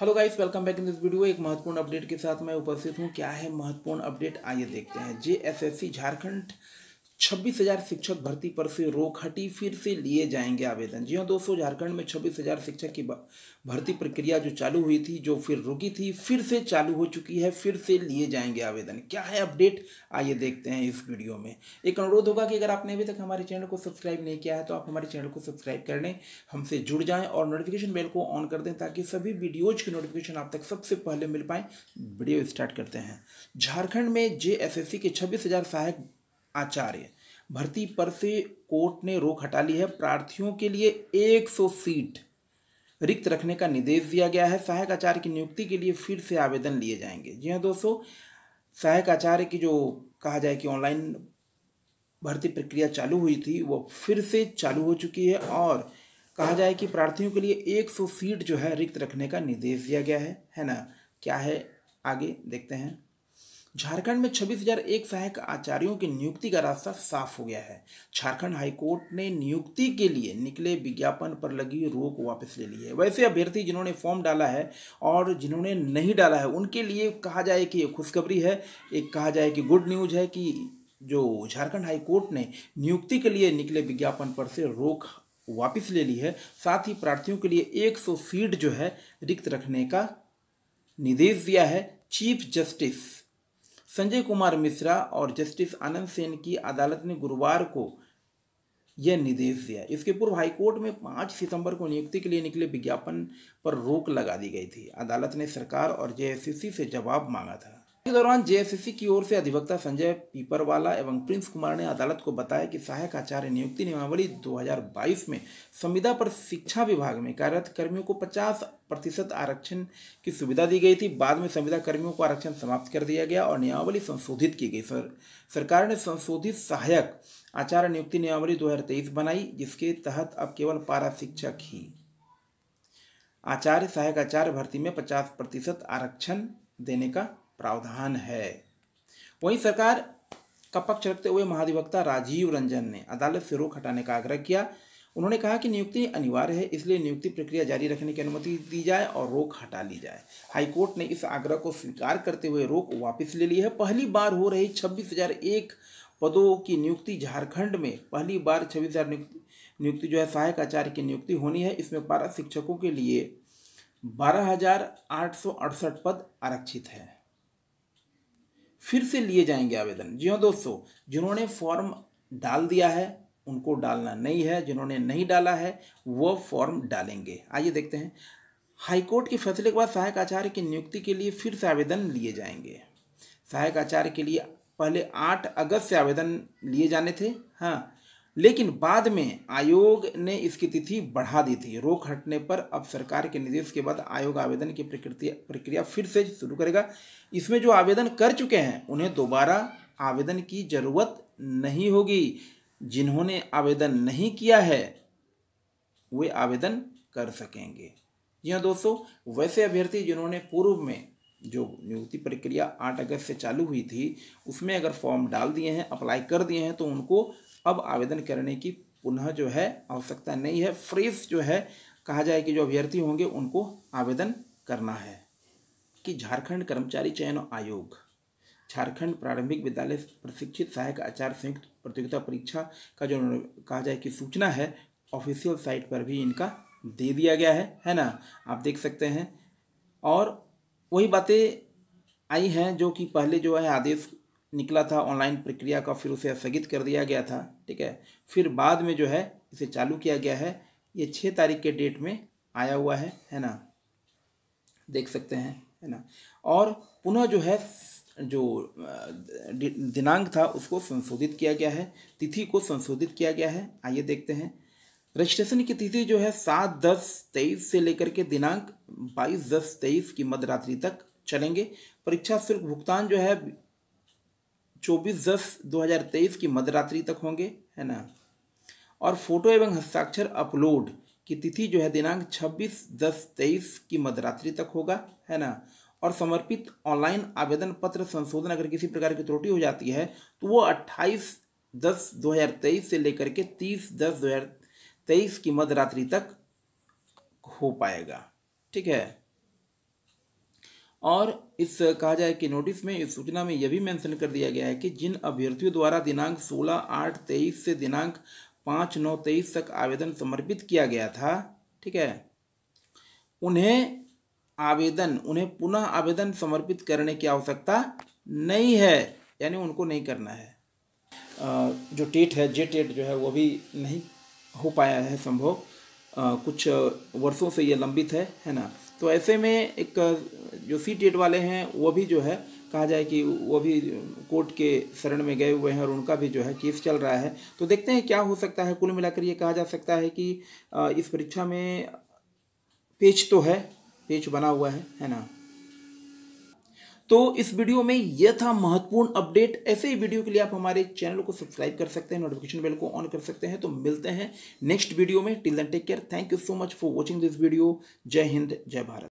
hello guys welcome back in this video एक महत्वपूर्ण update के साथ मैं उपस्थित हूँ क्या है महत्वपूर्ण अपडेट आइए देखते हैं J S S C Jharkhand छब्बीस हजार शिक्षक भर्ती पर से रोक हटी फिर से लिए जाएंगे आवेदन जी हाँ दोस्तों झारखंड में छब्बीस हजार शिक्षक की भर्ती प्रक्रिया जो चालू हुई थी जो फिर रुकी थी फिर से चालू हो चुकी है फिर से लिए जाएंगे आवेदन क्या है अपडेट आइए देखते हैं इस वीडियो में एक अनुरोध होगा कि अगर आपने अभी तक हमारे चैनल को सब्सक्राइब नहीं किया है तो आप हमारे चैनल को सब्सक्राइब कर लें हमसे जुड़ जाए और नोटिफिकेशन बेल को ऑन कर दें ताकि सभी वीडियोज की नोटिफिकेशन आप तक सबसे पहले मिल पाए वीडियो स्टार्ट करते हैं झारखंड में जे के छब्बीस सहायक आचार्य भर्ती पर से कोर्ट ने रोक हटा ली है प्रार्थियों के लिए 100 सीट रिक्त रखने का निर्देश दिया गया है सहायक आचार्य की नियुक्ति के लिए फिर से आवेदन लिए जाएंगे जी हाँ दोस्तों सहायक आचार्य की जो कहा जाए कि ऑनलाइन भर्ती प्रक्रिया चालू हुई थी वो फिर से चालू हो चुकी है और कहा जाए कि प्रार्थियों के लिए 100 सीट जो है रिक्त रखने का निर्देश दिया गया है है ना क्या है आगे देखते हैं झारखंड में 26,001 सहायक आचार्यों की नियुक्ति का रास्ता साफ हो गया है झारखंड हाईकोर्ट ने नियुक्ति के लिए निकले विज्ञापन पर लगी रोक वापस ले ली है वैसे अभ्यर्थी जिन्होंने फॉर्म डाला है और जिन्होंने नहीं डाला है उनके लिए कहा जाए कि एक खुशखबरी है एक कहा जाए कि गुड न्यूज है कि जो झारखंड हाईकोर्ट ने नियुक्ति के लिए निकले विज्ञापन पर से रोक वापिस ले ली है साथ ही प्रार्थियों के लिए एक सीट जो है रिक्त रखने का निर्देश दिया है चीफ जस्टिस संजय कुमार मिश्रा और जस्टिस आनंद सेन की अदालत ने गुरुवार को यह निर्देश दिया इसके पूर्व हाईकोर्ट में पाँच सितंबर को नियुक्ति के लिए निकले विज्ञापन पर रोक लगा दी गई थी अदालत ने सरकार और जे से जवाब मांगा था के दौरान जेएफएससी की ओर से अधिवक्ता संजय पीपरवाला एवं प्रिंस कुमार ने अदालत को बताया कि सहायक आचार्य नियुक्ति नियमावली 2022 में संविदा पर शिक्षा विभाग में कार्यरत कर्मियों को 50 प्रतिशत आरक्षण की सुविधा दी गई थी बाद में संविदा कर्मियों को आरक्षण समाप्त कर दिया गया और नियमावली संशोधित की गई सर सरकार ने संशोधित सहायक आचार्य नियुक्ति नियमावली दो बनाई जिसके तहत अब केवल पारा शिक्षक ही आचार्य सहायक आचार्य भर्ती में पचास आरक्षण देने का प्रावधान है वहीं सरकार का पक्ष रखते हुए महाधिवक्ता राजीव रंजन ने अदालत से रोक हटाने का आग्रह किया उन्होंने कहा कि नियुक्ति अनिवार्य है इसलिए नियुक्ति प्रक्रिया जारी रखने की अनुमति दी जाए और रोक हटा ली जाए हाईकोर्ट ने इस आग्रह को स्वीकार करते हुए रोक वापस ले ली है पहली बार हो रही छब्बीस हजार एक पदों की नियुक्ति झारखंड में पहली बार छब्बीस हजार नियुक्ति जो है सहायक आचार्य की नियुक्ति होनी है इसमें पारा शिक्षकों के लिए बारह हजार आठ सौ अड़सठ पद आरक्षित है फिर से लिए जाएंगे आवेदन जी हाँ दोस्तों जिन्होंने फॉर्म डाल दिया है उनको डालना नहीं है जिन्होंने नहीं डाला है वो फॉर्म डालेंगे आइए देखते हैं हाईकोर्ट के फैसले के बाद सहायक आचार्य की नियुक्ति के लिए फिर से आवेदन लिए जाएंगे सहायक आचार्य के लिए पहले आठ अगस्त से आवेदन लिए जाने थे हाँ लेकिन बाद में आयोग ने इसकी तिथि बढ़ा दी थी रोक हटने पर अब सरकार के निर्देश के बाद आयोग आवेदन की प्रक्रिया प्रक्रिया फिर से शुरू करेगा इसमें जो आवेदन कर चुके हैं उन्हें दोबारा आवेदन की जरूरत नहीं होगी जिन्होंने आवेदन नहीं किया है वे आवेदन कर सकेंगे जी हाँ दोस्तों वैसे अभ्यर्थी जिन्होंने पूर्व में जो नियुक्ति प्रक्रिया आठ अगस्त से चालू हुई थी उसमें अगर फॉर्म डाल दिए हैं अप्लाई कर दिए हैं तो उनको अब आवेदन करने की पुनः जो है आवश्यकता नहीं है फ्रेश जो है कहा जाए कि जो अभ्यर्थी होंगे उनको आवेदन करना है कि झारखंड कर्मचारी चयन आयोग झारखंड प्रारंभिक विद्यालय प्रशिक्षित सहायक आचार संयुक्त प्रतियोगिता परीक्षा का जो कहा जाए कि सूचना है ऑफिशियल साइट पर भी इनका दे दिया गया है है ना आप देख सकते हैं और वही बातें आई हैं जो कि पहले जो है आदेश निकला था ऑनलाइन प्रक्रिया का फिर उसे स्थगित कर दिया गया था ठीक है फिर बाद में जो है इसे चालू किया गया है ये छः तारीख के डेट में आया हुआ है है ना देख सकते हैं है ना और पुनः जो है जो दिनांक था उसको संशोधित किया गया है तिथि को संशोधित किया गया है आइए देखते हैं रजिस्ट्रेशन की तिथि जो है सात दस तेईस से लेकर के दिनांक बाईस दस तेईस की मध्यरात्रि तक चलेंगे परीक्षा शुल्क भुगतान जो है चौबीस दस दो हजार तेईस की मध्यरात्रि तक होंगे है ना और फोटो एवं हस्ताक्षर अपलोड की तिथि जो है दिनांक छब्बीस दस तेईस की मध्यरात्रि तक होगा है ना और समर्पित ऑनलाइन आवेदन पत्र संशोधन अगर किसी प्रकार की त्रुटि हो जाती है तो वो अट्ठाईस दस दो हजार तेईस से लेकर के तीस दस दो हजार तेईस की मध्यरात्रि तक हो पाएगा ठीक है और इस कहा जाए कि नोटिस में इस सूचना में यह भी मेंशन कर दिया गया है कि जिन अभ्यर्थियों द्वारा दिनांक सोलह आठ तेईस से दिनांक पाँच नौ तेईस तक आवेदन समर्पित किया गया था ठीक है उन्हें आवेदन उन्हें पुनः आवेदन समर्पित करने की आवश्यकता नहीं है यानी उनको नहीं करना है जो टेट है जे टेट जो है वो भी नहीं हो पाया है संभव कुछ वर्षों से ये लंबित है है ना तो ऐसे में एक जो सी टेट वाले हैं वो भी जो है कहा जाए कि वो भी कोर्ट के शरण में गए हुए हैं और उनका भी जो है केस चल रहा है तो देखते हैं क्या हो सकता है कुल मिलाकर ये कहा जा सकता है कि इस परीक्षा में पेच तो है पेच बना हुआ है है ना तो इस वीडियो में यह था महत्वपूर्ण अपडेट ऐसे ही वीडियो के लिए आप हमारे चैनल को सब्सक्राइब कर सकते हैं नोटिफिकेशन बेल को ऑन कर सकते हैं तो मिलते हैं नेक्स्ट वीडियो में till then take care thank you so much for watching this video जय हिंद जय भारत